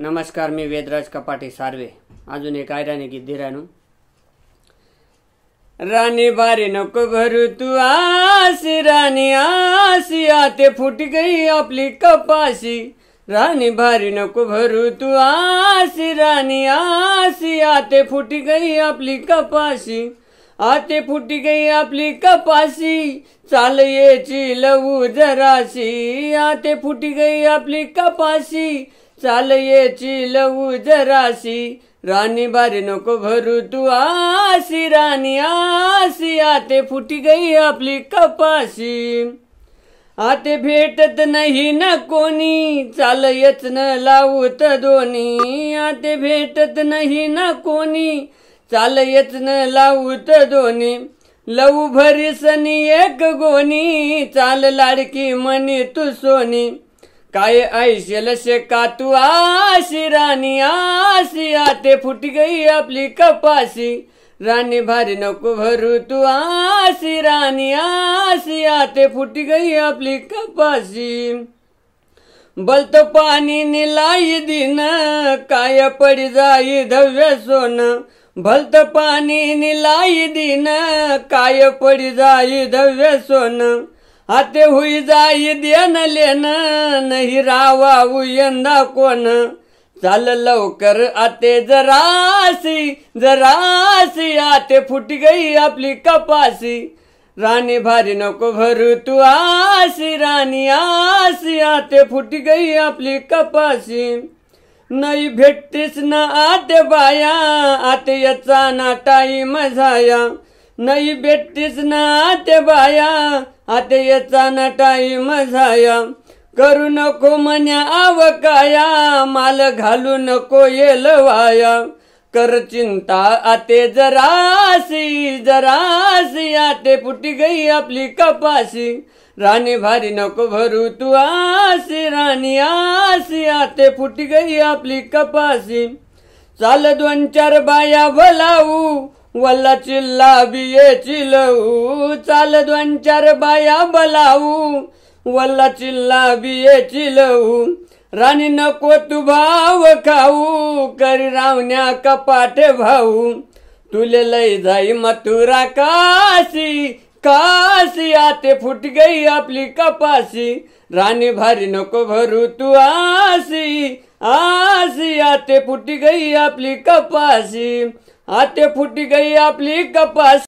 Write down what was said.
नमस्कार मी वेदराज कपाटे सार्वे अजून एक आयराने गीत धीरानू राणी बारे नको घरू तू आस राणी आसी आते फुट गई आपली कपाशी राणी भारी नको भरू तू आसी राणी आसी आते फुट गई आपली कपाशी आते फुटी गई आपली कपाशी चाल येची लवू जराशी आते फुटी गई आपली कपाशी चाल येची लवू जराशी राणी बारे नको भरू तू आशी, राणी आशी, आते फुटी गई आपली कपाशी आते भेटत नाही ना कोणी चाल येच न लावूत दोन्ही आते भेटत नाही ना कोणी चाल येच न लावूत दोन्ही लवू सनी एक गोनी, चाल लाडकी मनी तू सोनी काय ऐशल से का तू आशी राणी आशी आते फुट गई आपली कपाशी राणी भारी नको भरू तू आशी राणी आशी आते फुट गई आपली कपाशी बलतो पाणी निलाई दिन काय पडी जाई धव्य सोन भलत पाणी निलाई दिन काय पडी जाई धव्य सोन आते हुई जाई देन लेन नाही रावा यंदा कोण चाल लवकर आते जरासी जरासी आते फुटी गई आपली कपासी राणी भारी नको भरू तू आसी राणी आसी आते फुटी गई आपली कपासी नाही भेटतीस ना आते बाया आते याचा नाटाई टाईम नाही भेटतीस ना आते बाया न नटाई मझाया करू नको म्हण्या आवकाया माल घालू नको येल वाया कर चिंता आते जरासी जरासी आते फुटी गई आपली कपाशी राणी भारी नको भरू तू आसी राणी आसी आते फुटी गई आपली कपाशी चाल दोन चार बाया भलाऊ वल्ला चिल्ला बिये चिलऊ चाल दोन चार बाया बलाऊ। वल्ला चिल्ला बिये चिलऊ राणी नको तू भाव खाऊ करी रावण्या कपाटे भाऊ तुले लय जाई मथुरा काशी काशी आते फुट गई आपली कपाशी राणी भारी नको भरू तू आसी आसी आते फुट गई आपली कपाशी आते फुटी गई आपली कपास